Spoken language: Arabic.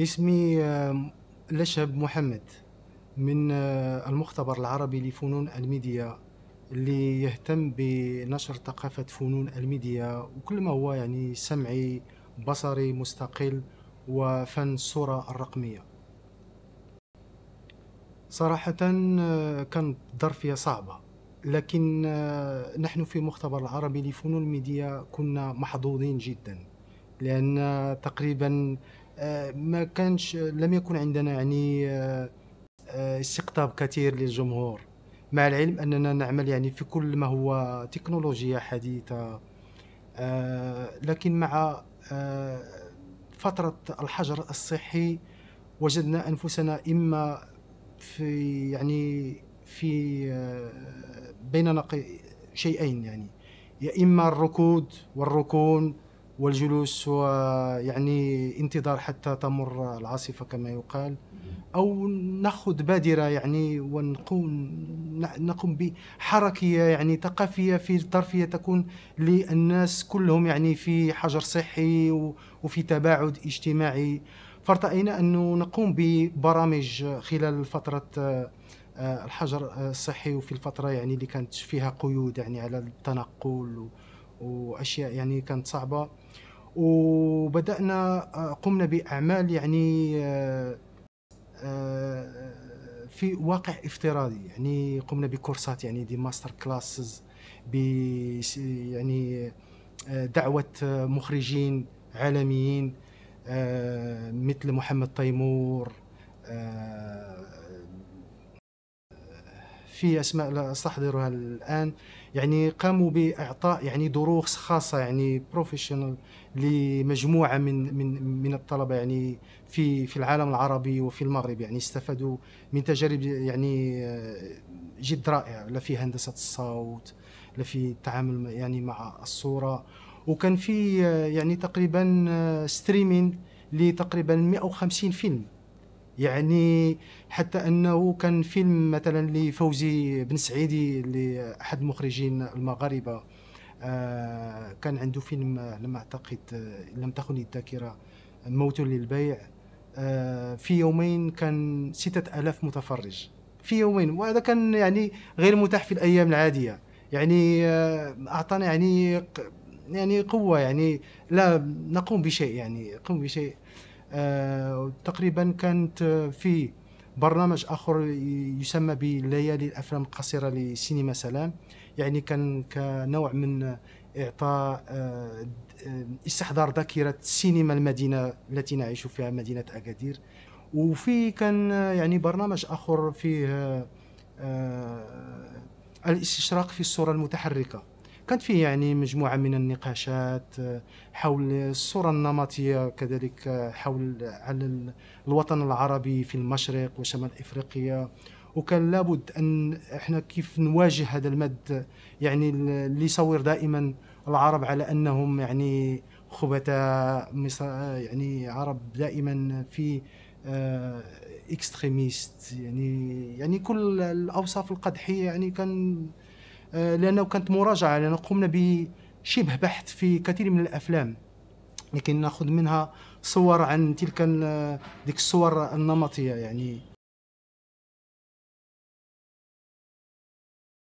اسمي لشب محمد من آه، المختبر العربي لفنون الميديا اللي يهتم بنشر ثقافة فنون الميديا وكل ما هو يعني سمعي بصري مستقل وفن الصورة الرقمية صراحة آه، كانت ظرفية صعبة لكن آه، نحن في مختبر العربي لفنون الميديا كنا محظوظين جدا لأن تقريبا آه، ما كانش لم يكن عندنا يعني آه، آه، استقطاب كثير للجمهور مع العلم اننا نعمل يعني في كل ما هو تكنولوجيا حديثه لكن مع فتره الحجر الصحي وجدنا انفسنا اما في يعني في بين شيئين يعني يا اما الركود والركون والجلوس ويعني انتظار حتى تمر العاصفة كما يقال أو نأخذ بادرة يعني ونقوم نقوم بحركة يعني ثقافية في الترفية تكون للناس كلهم يعني في حجر صحي وفي تباعد اجتماعي فارتأينا أنه نقوم ببرامج خلال فترة آه، الحجر آه، الصحي وفي الفترة يعني اللي كانت فيها قيود يعني على التنقل واشياء يعني كانت صعبه وبدانا آه، قمنا باعمال يعني آه، آه، في واقع افتراضي يعني قمنا بكورسات يعني دي ماستر كلاسز ب يعني دعوه مخرجين عالميين مثل محمد تيمور في اسماء لا استحضرها الان يعني قاموا باعطاء يعني دروس خاصه يعني بروفيشنال لمجموعه من من من الطلبه يعني في في العالم العربي وفي المغرب يعني استفادوا من تجارب يعني جد رائعه لا في هندسه الصوت لا في التعامل يعني مع الصوره وكان في يعني تقريبا ستريمين لتقريبا 150 فيلم يعني حتى انه كان فيلم مثلا لفوزي بن سعيدي اللي احد المخرجين المغاربه آه، كان عنده فيلم لم اعتقد لم تخني الذاكره موت للبيع آه، في يومين كان ستة ألاف متفرج في يومين وهذا كان يعني غير متاح في الأيام العادية يعني آه، أعطانا يعني يعني قوة يعني لا نقوم بشيء يعني نقوم بشيء تقريبا كانت في برنامج اخر يسمى بليالي الافلام القصيره لسينما سلام يعني كان كنوع من اعطاء آه، استحضار ذاكره سينما المدينه التي نعيش فيها مدينه اكادير وفي كان يعني برنامج اخر فيه آه، آه، الاستشراق في الصوره المتحركه كانت فيه يعني مجموعة من النقاشات آه، حول الصورة النمطية كذلك آه، حول على الوطن العربي في المشرق وشمال افريقيا وكان لابد ان احنا كيف نواجه هذا المد يعني اللي يصور دائما العرب على انهم يعني خبثاء يعني عرب دائما في آه، اكستريميست يعني يعني كل الاوصاف القدحيه يعني كان آه، لانه كانت مراجعه لان قمنا بشبه بحث في كثير من الافلام لكن ناخذ منها صور عن تلك آه، ديك الصور النمطيه يعني